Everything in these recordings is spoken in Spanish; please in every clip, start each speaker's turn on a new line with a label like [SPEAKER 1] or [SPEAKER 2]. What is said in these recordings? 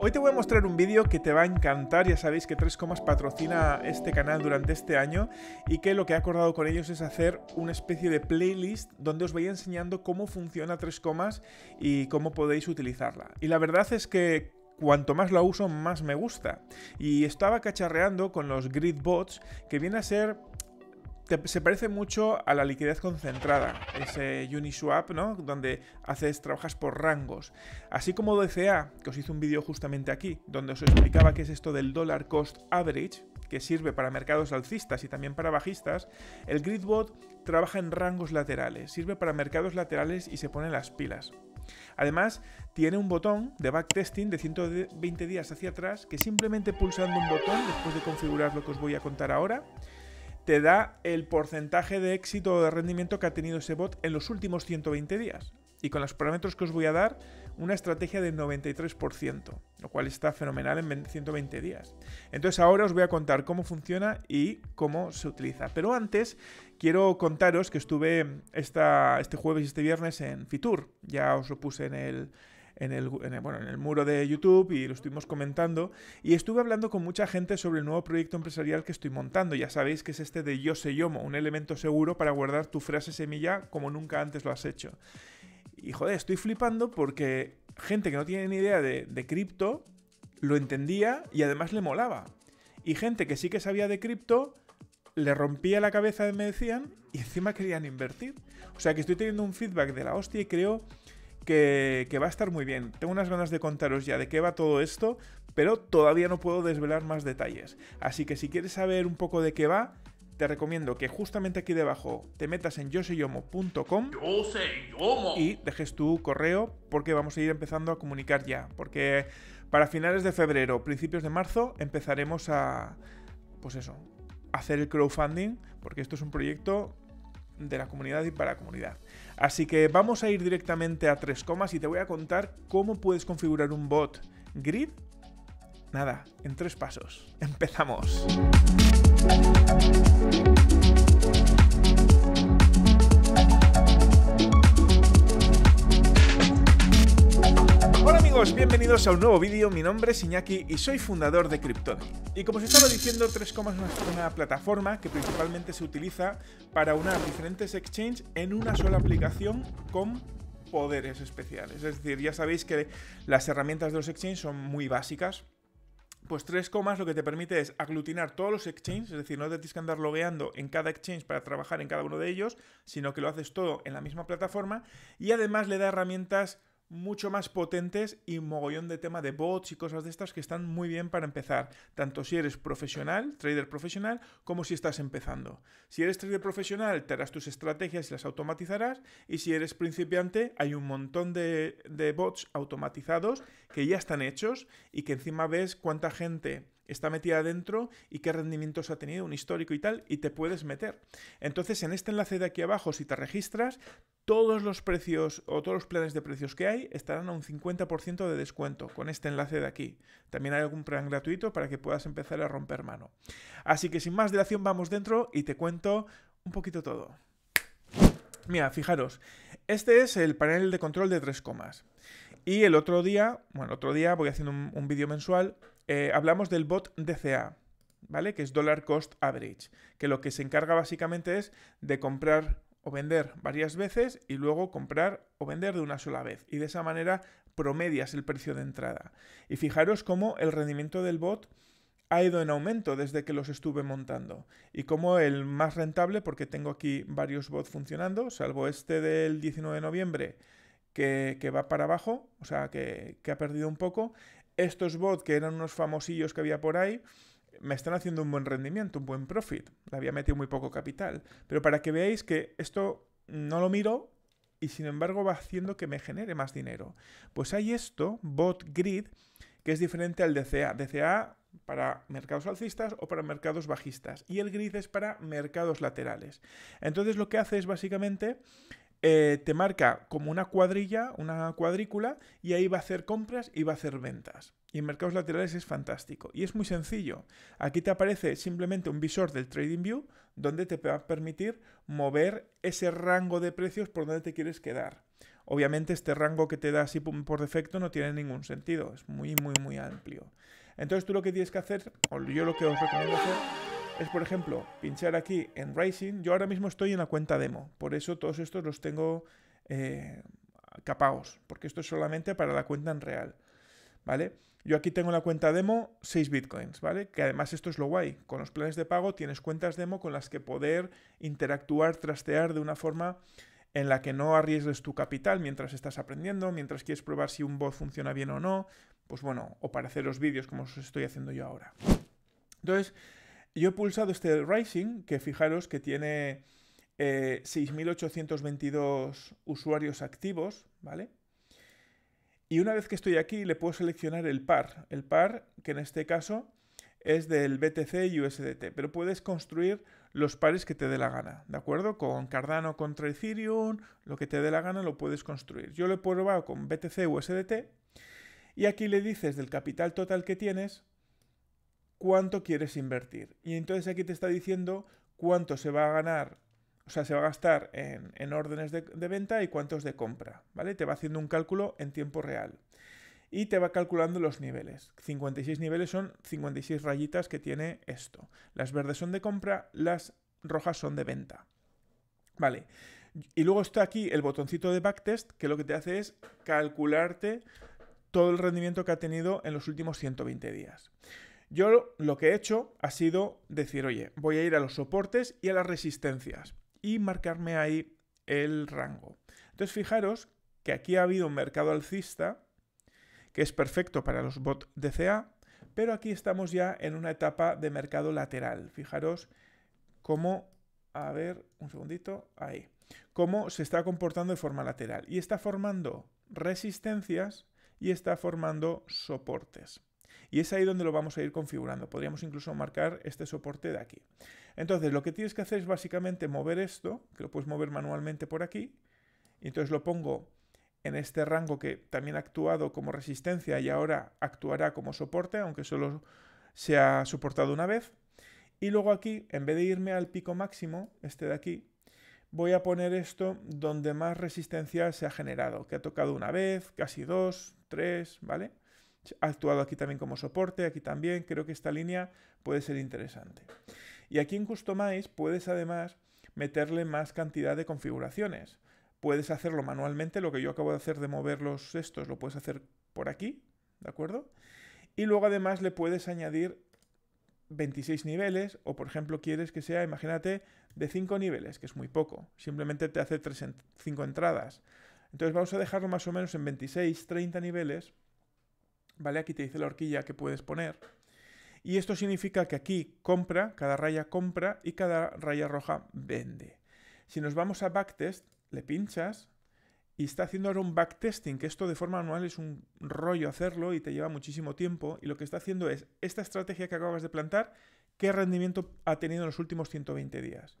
[SPEAKER 1] Hoy te voy a mostrar un vídeo que te va a encantar, ya sabéis que tres Comas patrocina este canal durante este año y que lo que he acordado con ellos es hacer una especie de playlist donde os voy enseñando cómo funciona tres Comas y cómo podéis utilizarla. Y la verdad es que cuanto más la uso, más me gusta. Y estaba cacharreando con los grid bots, que viene a ser se parece mucho a la liquidez concentrada, ese Uniswap, ¿no? Donde haces, trabajas por rangos. Así como DCA, que os hice un vídeo justamente aquí, donde os explicaba qué es esto del dollar cost average, que sirve para mercados alcistas y también para bajistas, el GridBot trabaja en rangos laterales, sirve para mercados laterales y se pone las pilas. Además, tiene un botón de backtesting de 120 días hacia atrás que simplemente pulsando un botón, después de configurar lo que os voy a contar ahora, te da el porcentaje de éxito o de rendimiento que ha tenido ese bot en los últimos 120 días. Y con los parámetros que os voy a dar, una estrategia del 93%, lo cual está fenomenal en 120 días. Entonces ahora os voy a contar cómo funciona y cómo se utiliza. Pero antes quiero contaros que estuve este jueves y este viernes en Fitur. Ya os lo puse en el, en el, bueno, en el muro de YouTube y lo estuvimos comentando. Y estuve hablando con mucha gente sobre el nuevo proyecto empresarial que estoy montando. Ya sabéis que es este de Yo sé Yomo, un elemento seguro para guardar tu frase semilla como nunca antes lo has hecho. Y joder, estoy flipando porque gente que no tiene ni idea de, de cripto lo entendía y además le molaba. Y gente que sí que sabía de cripto le rompía la cabeza, me decían, y encima querían invertir. O sea que estoy teniendo un feedback de la hostia y creo que, va a estar muy bien. Tengo unas ganas de contaros ya de qué va todo esto, pero todavía no puedo desvelar más detalles. Así que si quieres saber un poco de qué va, te recomiendo que justamente aquí debajo te metas en yoseyomo.com y dejes tu correo porque vamos a ir empezando a comunicar ya. Porque para finales de febrero, principios de marzo, empezaremos a... Pues eso, hacer el crowdfunding, porque esto es un proyecto de la comunidad y para la comunidad. Así que vamos a ir directamente a tres comas y te voy a contar cómo puedes configurar un bot grid. Nada, en tres pasos. Empezamos. bienvenidos a un nuevo vídeo, mi nombre es Iñaki y soy fundador de Cryptonic. Y como os estaba diciendo, 3 es una plataforma que principalmente se utiliza para unir diferentes exchanges en una sola aplicación con poderes especiales. Es decir, ya sabéis que las herramientas de los exchanges son muy básicas, pues 3 comas lo que te permite es aglutinar todos los exchanges, es decir, no te tienes que andar logueando en cada exchange para trabajar en cada uno de ellos, sino que lo haces todo en la misma plataforma y además le da herramientas mucho más potentes y mogollón de tema de bots y cosas de estas que están muy bien para empezar, tanto si eres profesional, trader profesional, como si estás empezando. Si eres trader profesional, te harás tus estrategias y las automatizarás, y si eres principiante, hay un montón de, de bots automatizados que ya están hechos y que encima ves cuánta gente está metida dentro y qué rendimientos ha tenido, un histórico y tal, y te puedes meter. Entonces, en este enlace de aquí abajo, si te registras, todos los precios o todos los planes de precios que hay estarán a un 50% de descuento con este enlace de aquí. También hay algún plan gratuito para que puedas empezar a romper mano. Así que sin más dilación vamos dentro y te cuento un poquito todo. Mira, fijaros, este es el panel de control de tres comas. Y el otro día, bueno, el otro día voy haciendo un, un vídeo mensual eh, hablamos del bot DCA, ¿vale? Que es Dollar Cost Average, que lo que se encarga básicamente es de comprar o vender varias veces y luego comprar o vender de una sola vez. Y de esa manera promedias el precio de entrada. Y fijaros cómo el rendimiento del bot ha ido en aumento desde que los estuve montando. Y como el más rentable, porque tengo aquí varios bots funcionando, salvo este del 19 de noviembre, que, va para abajo, o sea, que ha perdido un poco, estos bots que eran unos famosillos que había por ahí, me están haciendo un buen rendimiento, un buen profit. Le había metido muy poco capital. Pero para que veáis que esto no lo miro y sin embargo va haciendo que me genere más dinero. Pues hay esto, bot grid, que es diferente al DCA. DCA para mercados alcistas o para mercados bajistas. Y el grid es para mercados laterales. Entonces lo que hace es básicamente eh, te marca como una cuadrilla, una cuadrícula, y ahí va a hacer compras y va a hacer ventas. Y en mercados laterales es fantástico. Y es muy sencillo. Aquí te aparece simplemente un visor del View donde te va a permitir mover ese rango de precios por donde te quieres quedar. Obviamente este rango que te da así por defecto no tiene ningún sentido. Es muy, muy, muy amplio. Entonces tú lo que tienes que hacer, o yo lo que os recomiendo hacer, es, por ejemplo, pinchar aquí en Racing. Yo ahora mismo estoy en la cuenta demo, por eso todos estos los tengo eh, porque esto es solamente para la cuenta en real. ¿Vale? Yo aquí tengo en la cuenta demo 6 bitcoins, ¿vale? Que además esto es lo guay. Con los planes de pago tienes cuentas demo con las que poder interactuar, trastear de una forma en la que no arriesgues tu capital mientras estás aprendiendo, mientras quieres probar si un bot funciona bien o no, pues bueno, o para hacer los vídeos como os estoy haciendo yo ahora. Entonces, yo he pulsado este Rising, que fijaros que tiene 6.822 eh, usuarios activos, ¿vale? Y una vez que estoy aquí, le puedo seleccionar el par. El par, que en este caso es del BTC y USDT, pero puedes construir los pares que te dé la gana, ¿de acuerdo? Con Cardano contra Ethereum, lo que te dé la gana lo puedes construir. Yo lo he probado con BTC USDT y aquí le dices del capital total que tienes cuánto quieres invertir. Y entonces aquí te está diciendo cuánto se va a ganar, o sea, se va a gastar en, órdenes de, venta y cuántos de compra, ¿vale? Te va haciendo un cálculo en tiempo real. Y te va calculando los niveles. 56 niveles son 56 rayitas que tiene esto. Las verdes son de compra, las rojas son de venta. Vale. Y luego está aquí el botoncito de backtest, que lo que te hace es calcularte todo el rendimiento que ha tenido en los últimos 120 días. Yo lo que he hecho ha sido decir, oye, voy a ir a los soportes y a las resistencias y marcarme ahí el rango. Entonces fijaros que aquí ha habido un mercado alcista que es perfecto para los bots DCA, pero aquí estamos ya en una etapa de mercado lateral. Fijaros cómo, a ver, un segundito, ahí, cómo se está comportando de forma lateral y está formando resistencias y está formando soportes. Y es ahí donde lo vamos a ir configurando. Podríamos incluso marcar este soporte de aquí. Entonces, lo que tienes que hacer es básicamente mover esto, que lo puedes mover manualmente por aquí. entonces lo pongo en este rango que también ha actuado como resistencia y ahora actuará como soporte, aunque solo se ha soportado una vez. Y luego aquí, en vez de irme al pico máximo, este de aquí, voy a poner esto donde más resistencia se ha generado, que ha tocado una vez, casi dos, tres, ¿vale? ha actuado aquí también como soporte, aquí también, creo que esta línea puede ser interesante. Y aquí en Customize puedes además meterle más cantidad de configuraciones. Puedes hacerlo manualmente, lo que yo acabo de hacer de mover los estos, lo puedes hacer por aquí, ¿de acuerdo? Y luego además le puedes añadir 26 niveles o por ejemplo quieres que sea, imagínate, de 5 niveles, que es muy poco, simplemente te hace 5 entradas. Entonces vamos a dejarlo más o menos en 26, 30 niveles ¿vale? Aquí te dice la horquilla que puedes poner. Y esto significa que aquí compra, cada raya compra y cada raya roja vende. Si nos vamos a backtest, le pinchas y está haciendo ahora un backtesting, que esto de forma anual es un rollo hacerlo y te lleva muchísimo tiempo. Y lo que está haciendo es esta estrategia que acabas de plantar, qué rendimiento ha tenido en los últimos 120 días.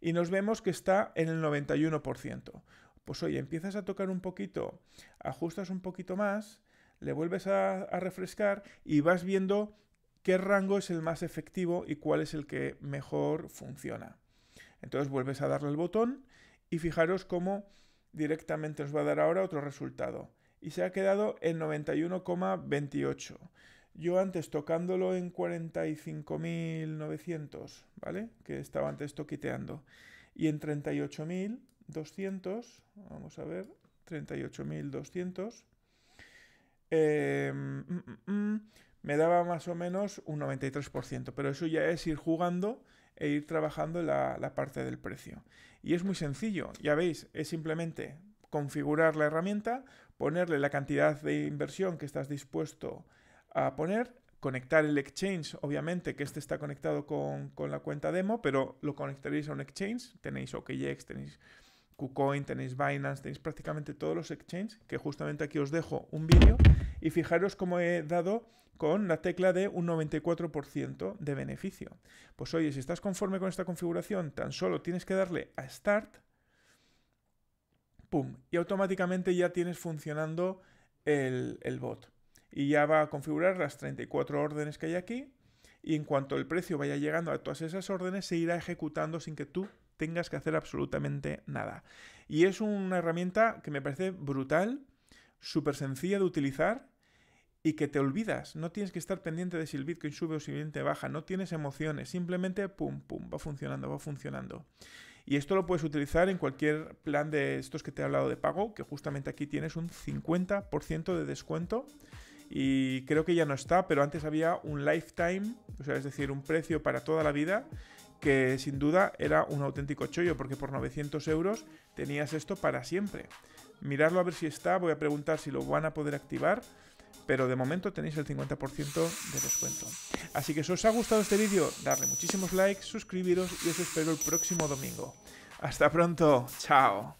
[SPEAKER 1] Y nos vemos que está en el 91%. Pues oye, empiezas a tocar un poquito, ajustas un poquito más le vuelves a, refrescar y vas viendo qué rango es el más efectivo y cuál es el que mejor funciona. Entonces vuelves a darle el botón y fijaros cómo directamente os va a dar ahora otro resultado. Y se ha quedado en 91,28. Yo antes tocándolo en 45.900, ¿vale? Que estaba antes toquiteando. Y en 38.200, vamos a ver, 38.200. Em, mm, mm, mm, me daba más o menos un 93%, pero eso ya es ir jugando e ir trabajando la, parte del precio. Y es muy sencillo, ya veis, es simplemente configurar la herramienta, ponerle la cantidad de inversión que estás dispuesto a poner, conectar el exchange, obviamente que este está conectado con, con la cuenta demo, pero lo conectaréis a un exchange, tenéis OKEx, tenéis KuCoin, tenéis Binance, tenéis prácticamente todos los exchanges, que justamente aquí os dejo un vídeo. Y fijaros cómo he dado con la tecla de un 94% de beneficio. Pues oye, si estás conforme con esta configuración, tan solo tienes que darle a Start, ¡pum! Y automáticamente ya tienes funcionando el, bot. Y ya va a configurar las 34 órdenes que hay aquí. Y en cuanto el precio vaya llegando a todas esas órdenes, se irá ejecutando sin que tú tengas que hacer absolutamente nada. Y es una herramienta que me parece brutal, súper sencilla de utilizar y que te olvidas. No tienes que estar pendiente de si el Bitcoin sube o si el Bitcoin baja. No tienes emociones. Simplemente, pum, pum, va funcionando, va funcionando. Y esto lo puedes utilizar en cualquier plan de estos que te he hablado de pago, que justamente aquí tienes un 50% de descuento. Y creo que ya no está, pero antes había un lifetime, o sea, es decir, un precio para toda la vida que sin duda era un auténtico chollo, porque por 900 euros tenías esto para siempre. Mirarlo a ver si está, voy a preguntar si lo van a poder activar, pero de momento tenéis el 50% de descuento. Así que si os ha gustado este vídeo, darle muchísimos likes, suscribiros y os espero el próximo domingo. Hasta pronto, chao.